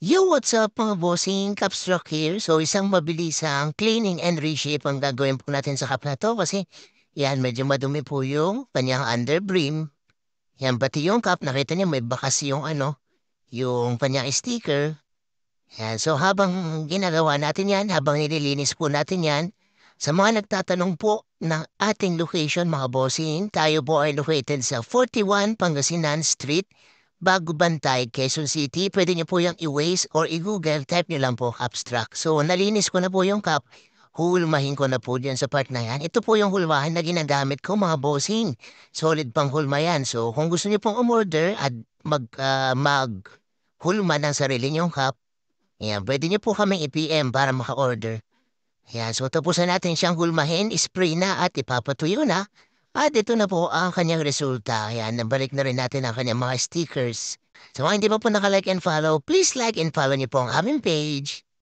Yo, what's up mga bossing? Capstrock here. So isang mabilisang cleaning and reshape ang gagawin po natin sa cup na to kasi yan medyo madumi po yung kanyang underbrim. Yan pati yung cup nakita niya may bakas yung ano, yung kanyang sticker. Yan, so habang ginagawa natin yan, habang nililinis po natin yan, sa mga nagtatanong po ng ating location mga bossing, tayo po ay located sa 41 Pangasinan Street, Bago Bantay, Quezon City, pwede niyo po yung i-Waze or i-Google, type niyo lang po abstract. So nalinis ko na po yung cup. Hulmahin ko na po dyan sa part na yan. Ito po yung hulmahin na ginagamit ko mga bossing. Solid pang hulma yan. So kung gusto niyo pong umorder at mag, uh, ah, mag hulma ng sarili niyong cup, yan, pwede niyo po kami i-PM para maka-order. Yan, so tapusan natin siyang hulmahin, spray na at ipapatuyo na. At ito na po ang kanyang resulta. Ayan, nabalik na rin natin ang kanyang mga stickers. So hindi pa po nakalike and follow, please like and follow niyo po ang aming page.